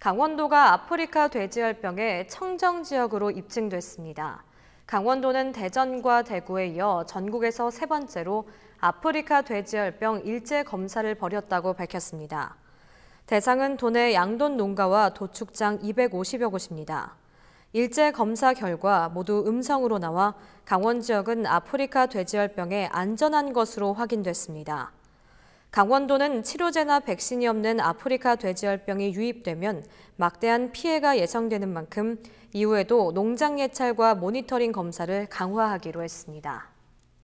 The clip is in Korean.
강원도가 아프리카 돼지열병의 청정 지역으로 입증됐습니다. 강원도는 대전과 대구에 이어 전국에서 세 번째로 아프리카 돼지열병 일제 검사를 벌였다고 밝혔습니다. 대상은 도내 양돈 농가와 도축장 250여 곳입니다. 일제 검사 결과 모두 음성으로 나와 강원 지역은 아프리카 돼지열병에 안전한 것으로 확인됐습니다. 강원도는 치료제나 백신이 없는 아프리카 돼지열병이 유입되면 막대한 피해가 예상되는 만큼 이후에도 농장 예찰과 모니터링 검사를 강화하기로 했습니다.